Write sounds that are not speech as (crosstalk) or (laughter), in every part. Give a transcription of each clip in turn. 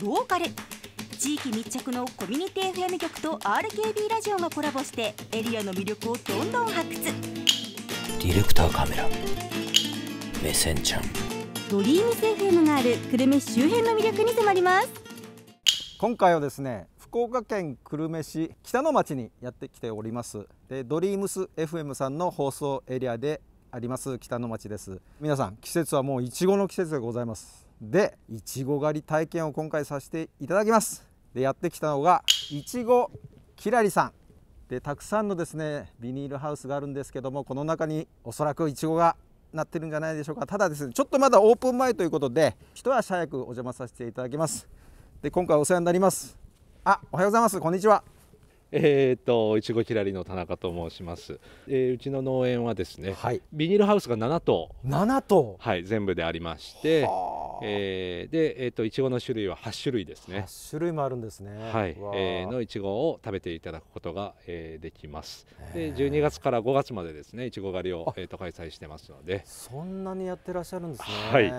ローカル地域密着のコミュニティ FM 局と RKB ラジオがコラボしてエリアの魅力をどんどん発掘ディレクターカメラ目線ちゃんドリームス FM がある久留米周辺の魅力に迫ります今回はですね福岡県久留米市北の町にやってきておりますでドリームス FM さんの放送エリアであります北の町です皆さん季節はもういちごの季節でございますでいちご狩り体験を今回させていただきますでやってきたのがいちごきらりさんでたくさんのですねビニールハウスがあるんですけどもこの中におそらくいちごがなってるんじゃないでしょうかただですねちょっとまだオープン前ということで一足早くお邪魔させていただきますで今回お世話になりますあおはようございますこんにちはえー、っといちごきらりの田中と申します、えー、うちの農園はですね、はい、ビニールハウスが7棟7棟はい全部でありましてえー、で、えーと、いちごの種類は8種類ですね8種類もあるんですねはい、えー、のいちごを食べていただくことが、えー、できますで12月から5月までですねいちご狩りを、えーと、開催してますのでそんなにやってらっしゃるんですねはい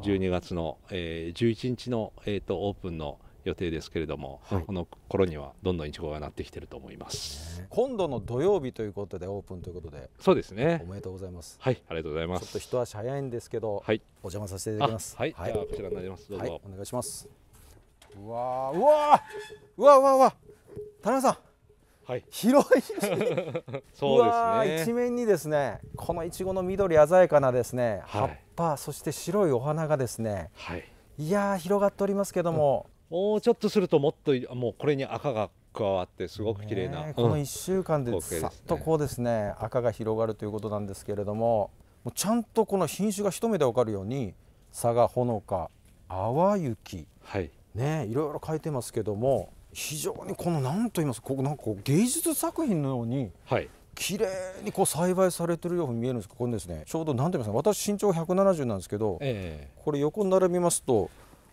12月の、えー、11日の、えーとオープンの予定ですけれども、はい、この頃にはどんどんいちごがなってきてると思います今度の土曜日ということでオープンということでそうですねおめでとうございますはいありがとうございますちょっと一足早いんですけど、はい、お邪魔させていただきますはい、はい、こちらになりますどうぞ、はい、お願いしますうわうわうわうわうわ田中さんはい、広い (laughs) そうですね一面にですねこのいちごの緑鮮やかなですね、葉っぱそして白いお花がですね、はい、いや広がっておりますけども、もうちょっとするともっともうこれに赤が加わってすごく綺麗な、この1週間でさっとこうですね、ね、赤が広がるということなんですけれどももうちゃんとこの品種が一目で分かるように佐賀ほのか淡雪、はい、ねいろいろ書いてますけども非常にこの何と言いますここなんか芸術作品のように、はい、綺麗にこう栽培されてるように見えるんですけこれですねちょうど何て言いますか私身長170なんですけど、えー、これ横に並びますと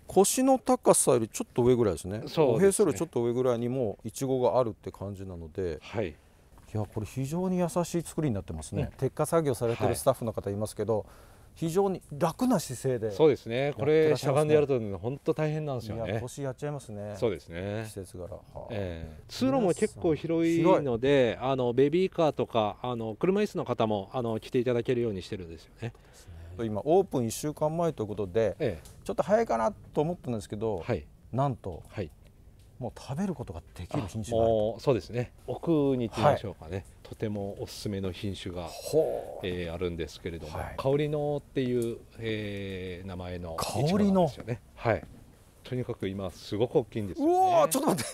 腰の高さよりちょっと上ぐらいですねうですねおへそよりちょっと上ぐらいにもいちごがあるって感じなので、はい、いやこれ非常に優しい作りになってますね、うん、作業されてるスタッフの方いますけど、はい非常に楽な姿勢で、ね、そうですねこれしゃがんでやると本当大変なんですよね腰やっちゃいますねそうですね施設柄、はあえー、通路も結構広いのであのベビーカーとかあの車椅子の方もあの来ていただけるようにしてるんですよねと今オープン1週間前ということで、ええ、ちょっと早いかなと思ったんですけど、はい、なんと、はい、もう食べることができる品種がそうですね奥に行ってみましょうかね、はい、とてもおすすめの品種が、えー、あるんですけれども、香りのっていう、えー、名前の、香りのはいとにかく今すごく大きいんですよ、ね、うわちょっと待って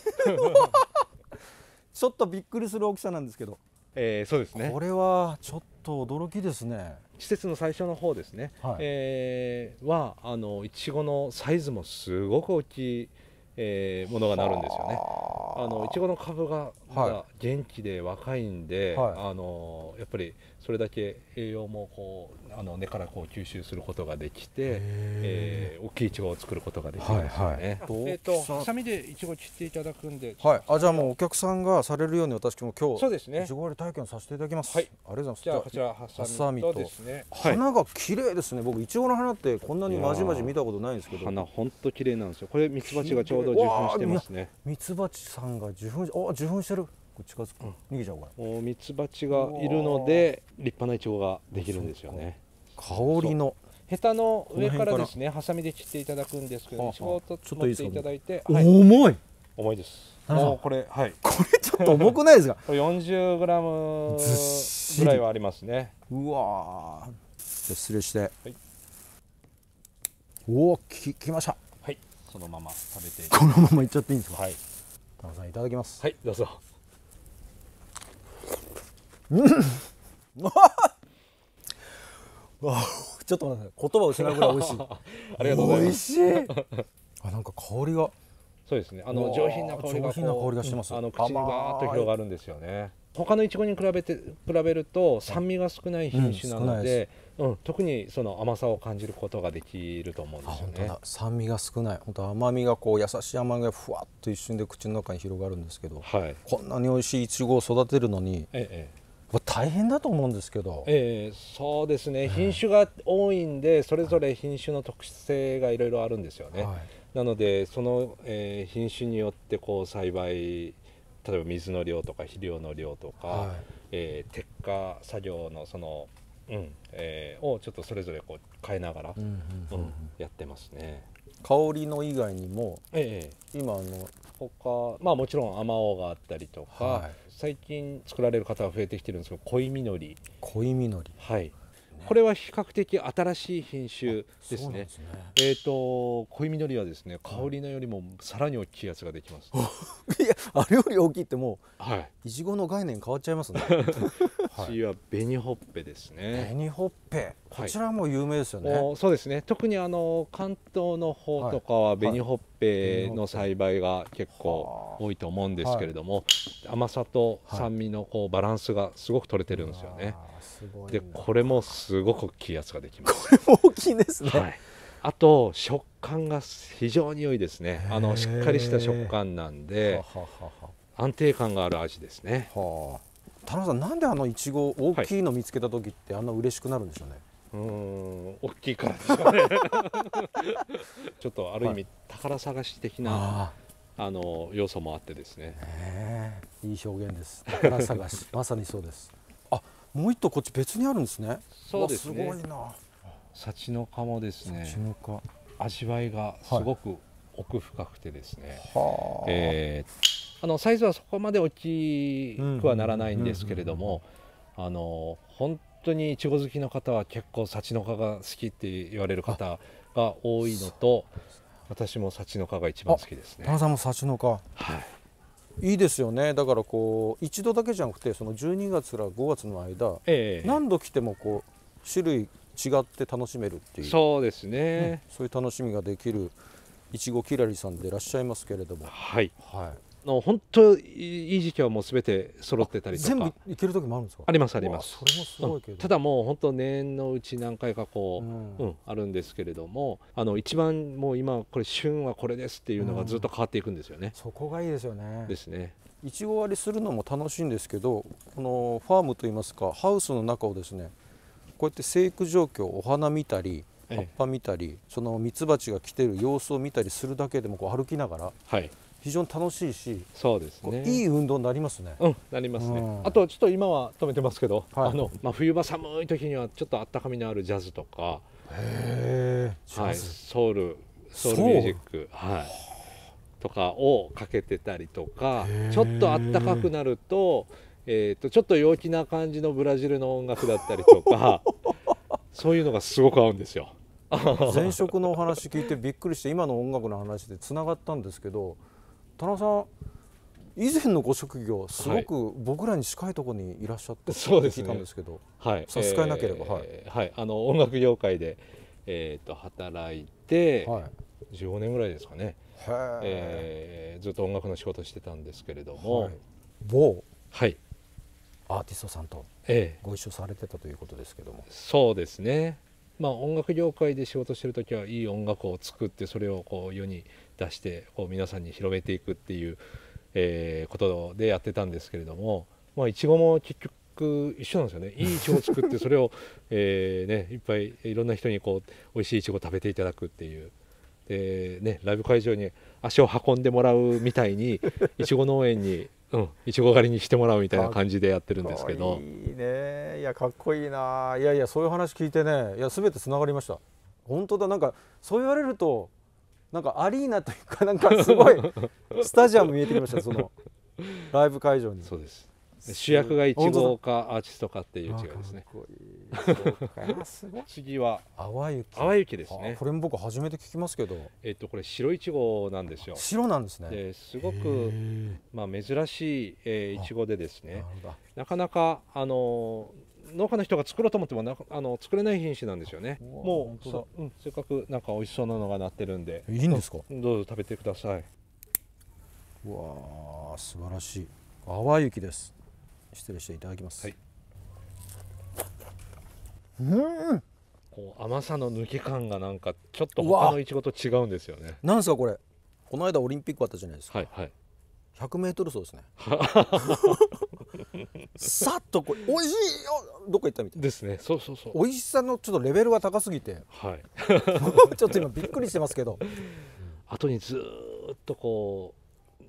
(laughs) ちょっとびっくりする大きさなんですけどえー、そうですねこれはちょっと驚きですね施設の最初の方ですね、はい、えー、はあのいちごのサイズもすごく大きい、えー、ものがなるんですよね。あのいちごの株がはい、元気で若いんで、はい、あのやっぱりそれだけ栄養もこうあの根からこう吸収することができて、えー、大きいイチゴを作ることができるんすよね。はいはい、えっ、ー、とハサミでイチゴ切っていただくんで、はい、あじゃあもうお客さんがされるように私も今日そうですねイチゴ割り体験させていただきます。はい、ありがとうございます。じゃあこちらハサミとですね、はい、花が綺麗ですね。僕イチゴの花ってこんなにまじまじ見たことないんですけど、花本当綺麗なんですよ。これミツバチがちょうど受粉してますね。ミツバチさんが受粉あ受粉してる。近づく、逃げちゃうからミツバチがいるので立派なイチゴができるんですよね香りのヘタの上からですねハサミで切っていただくんですけどイチゴを取っていただいて重い重いですもうこれはいこれちょっと重くないですか (laughs) これ 40g ぐらいはありますねうわ失礼して、はい、おおききましたはいそのまま食べてこのままいっちゃっていいんですかはい田中さんいただきますはいどうぞちょっと待って言葉を失うぐらい美味しい (laughs) ありがとうございます美味しいあなんか香りがそうですねあの上品な香りが上品な香りがしてますあの口にバーッと広がるんですよね他のいちごに比べて比べると酸味が少ない品種なので、うん、うん、特にその甘さを感じることができると思うんですよね。酸味が少ない、本当甘みがこう優しい甘みがふわっと一瞬で口の中に広がるんですけど、はい、こんなに美味しいいちごを育てるのに、ええ、大変だと思うんですけど、えー、そうですね、品種が多いんで、それぞれ品種の特性がいろいろあるんですよね。はい、なので、その、えー、品種によってこう栽培、例えば水の量とか肥料の量とか、はい、えー、鉄火作業のその、うんえー、をちょっとそれぞれこう変えながら、うんやってますね。香りの以外にも、えー、今あの他まあもちろんあまおうがあったりとか。はい最近作られる方が増えてきてるんですけど恋のり恋実りはいこれは比較的新しい品種ですね。すねえっ、ー、と恋実りはですね香りのよりもさらに大きいやつができます。(laughs) いやあれより大きいってもう、い、ちごの概念変わっちゃいますね。次 (laughs) は紅ほっぺですね。紅ほっぺこちらも有名ですよね。はい、そうですね。特にあの関東の方とかは紅ほっぺの栽培が結構多いと思うんですけれども、はい、甘さと酸味のこうバランスがすごく取れてるんですよね。でこれもすごく大きいやつができますこれも大きいですね、はい、あと食感が非常に良いですねあのしっかりした食感なんで安定感がある味ですね、はあ、田中さんなんであのいちご大きいの見つけた時ってあんな嬉しくなるんでしょうね、はいうん大きいからですよね (laughs) ちょっとある意味、はい、宝探し的なあの要素もあってですねいい表現です宝探しまさにそうですもう一頭こっち別にあるんですねそうですねすごいなサチノカもですね味わいがすごく奥深くてですね、はい、えー、あのサイズはそこまで大きくはならないんですけれども、あの本当にいちご好きの方は結構サチノカが好きって言われる方が多いのと私もサチノカが一番好きですね。田さんもサチノカ。はい。いいですよねだからこう一度だけじゃなくてその12月から5月の間、え何度来てもこう種類違って楽しめるっていうそうですね、うん、そういう楽しみができるいちごきらりさんでいらっしゃいますけれどもはい、はい、の本当いい時期はもうすべて揃ってたりとか全部いける時もあるんですかありますありますそれもすごいけど、うん、ただもう本当年のうち何回かこう、うん、うん、あるんですけれどもあの一番もう今これ旬はこれですっていうのがずっと変わっていくんですよね、うん、そこがいいですよねですねいちご割りするのも楽しいんですけどこのファームといいますかハウスの中をですねこうやって生育状況お花見たり葉っぱ見たり、ええ、そのミツバチが来てる様子を見たりするだけでもこう歩きながら、はい、非常に楽しいしそうですねいい運動になりますね、うん、なりますね、うん、あとちょっと今は止めてますけど、はい、あのまあ、冬場寒い時にはちょっと温かみのあるジャズとかへえ、はい、ソウルソウルミュージックはいとかをかけてたりとかちょっと暖かくなると,、えーと、とちょっと陽気な感じのブラジルの音楽だったりとか (laughs) そういうのがすごく合うんですよ前職のお話聞いてびっくりして今の音楽の話でつながったんですけど田中さん以前のご職業すごく僕らに近いところにいらっしゃって聞いたんですけど、はい、差しえなければ、はい、えー、はい、あの音楽業界で、えーと、働いて、はい、15年ぐらいですかね、えー、ずっと音楽の仕事してたんですけれども、はい、某、アーティストさんとご一緒されてたということですけども、えー、そうですねまあ音楽業界で仕事してる時はいい音楽を作ってそれをこう世に出してこう皆さんに広めていくっていう、えー、ことでやってたんですけれどもまあいちごも結局一緒なんですよね (laughs) いいいちごを作ってそれを、えーね、いっぱいいろんな人にこう美味しいいちごを食べていただくっていう。でね、ライブ会場に足を運んでもらうみたいにいちご農園にうん、いちご狩りにしてもらうみたいな感じでやってるんですけどいいねいやかっこいいないやいやそういう話聞いてねいや全てつながりました本当だなんかそう言われるとなんかアリーナというかなんかすごい (laughs) スタジアム見えてきましたそのライブ会場にそうです主役がイチゴかアーティストかっていう違いですね次は淡雪淡雪ですねこれも僕初めて聞きますけどえっとこれ白いちごなんですよ白なんですねですごくまあ珍しいいちごでですねなかなかあのー農家の人が作ろうと思ってもなあの作れない品種なんですよねもうそう、ん、せっかくなんか美味しそうなのがなってるんでいいんですかどうぞ食べてくださいうわー素晴らしい淡雪です失礼していただきます、はい、うんこう甘さの抜け感がなんかちょっと他のいちごと違うんですよねなんですかこれこの間オリンピックあったじゃないですかはいはい100メートル走ですね (laughs) さっとこれ美味しいよどこ行ったみたいですねそうそうそう美味しさのちょっとレベルが高すぎて、はい、(laughs) ちょっと今びっくりしてますけど後にずっとこ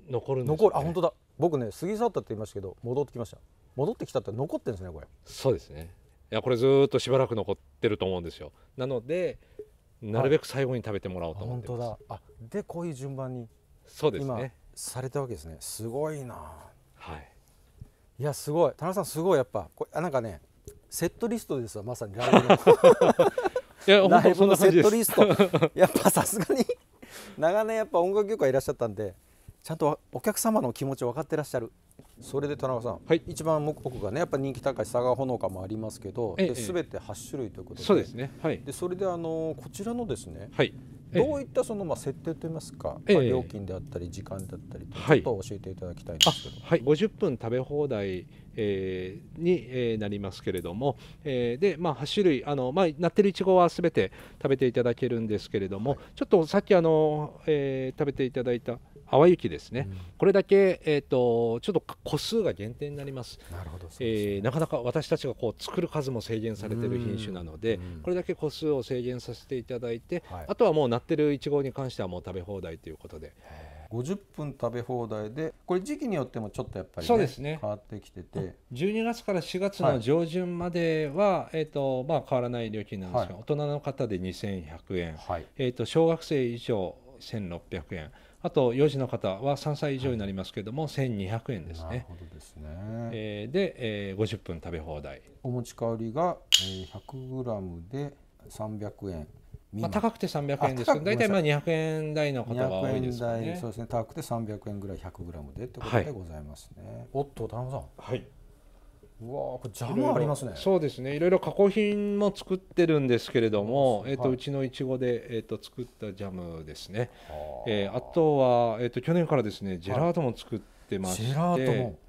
う残るんです、ね、残るあ本当だ僕ね過ぎ去ったって言いましたけど戻ってきました戻ってきたって残ってるんですねこれそうですねいやこれずっとしばらく残ってると思うんですよなのでなるべく最後に食べてもらおうと思ってます、はい、本当だあでこういう順番にそうですねされたわけですねすごいないやすごい田中さんすごいやっぱこれなんかねセットリストですわまさにライブの (laughs) いやのセットリストやっぱさすがに長年やっぱ音楽業界いらっしゃったんでちゃんとお客様の気持ちを分かってらっしゃるそれで田中さん、はい、一番奥がねやっぱ人気高い佐賀ほのかもありますけど、すべて8種類ということで、そうですね。はい。でそれであのこちらのですね、はい、どういったそのまあ設定といいますか、ええ、料金であったり時間だったりちょっと教えていただきたいんですけど、はい、はい、50分食べ放題、えー、に、えー、なりますけれども、えー、でまあ8種類あのまあなってるいちごはすべて食べていただけるんですけれども、はい、ちょっとさっきあの、えー、食べていただいた淡雪ですね、うん、これだけえっ、ー、とちょっと個数が限定になります。なるほど、ね、えー、なかなか私たちがこう作る数も制限されている品種なので、これだけ個数を制限させていただいて、はい、あとはもうなってるいちごに関してはもう食べ放題ということで。50分食べ放題でこれ時期によってもちょっとやっぱり、ね、そうですね変わってきてて12月から4月の上旬までは、はい、えーとまあ、変わらない料金なんですが、はい、大人の方で2100円、はいえーと、と小学生以上1600円あと4時の方は3歳以上になりますけれども、はい、1200円ですね。なるほどですね。えー、で、えー、50分食べ放題。お持ち帰りが、えー、100g で300円。まあ、高くて300円ですけど大体まあ200円台の方が多いですねそうですね高くて300円ぐらい 100g でってことでございますね、はい、おっと田中さんはいうわこれジャムありますねそうですねいろいろ加工品も作ってるんですけれども、えーと、うちのいちごで、えーと、作ったジャムですねあ,、えー、あとは、えーと、去年からですねジェラートも作ってまして、ジェラートも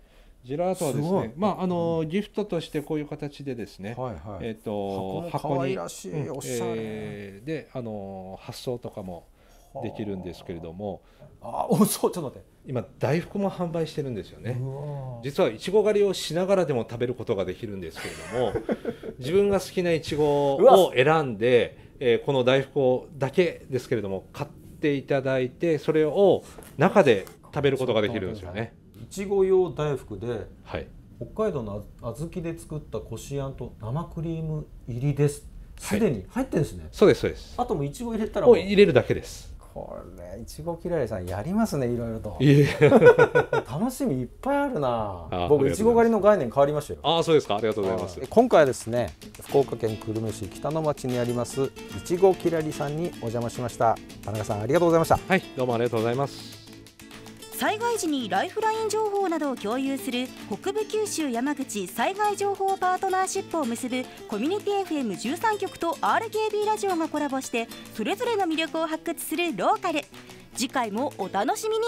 ジェラートはですね、すまああの、うん、ギフトとしてこういう形でですね、はいはい、えっ、ー、と箱箱に、うん、えー、であの発送とかもできるんですけれどもあおそうちょっと待って今大福も販売してるんですよね実はいちご狩りをしながらでも食べることができるんですけれども (laughs) 自分が好きないちごを選んで、えー、この大福をだけですけれども買っていただいてそれを中で食べることができるんですよねいちご用大福で、はい、北海道の小豆で作ったこしあんと生クリーム入りですすでに入ってるんですね、はい、そうですそうですあともいちご入れたらもう入れるだけですこれいちごきらりさんやりますねいろいろと楽しみいっぱいあるな僕いちご狩りの概念変わりましたよあそうですかありがとうございます今回はですね福岡県久留米市北の町にありますいちごきらりさんにお邪魔しました田中さんありがとうございましたはいどうもありがとうございます災害時にライフライン情報などを共有する北部九州山口災害情報パートナーシップを結ぶコミュニティ FM13 局と RKB ラジオがコラボしてそれぞれの魅力を発掘するローカル次回もお楽しみに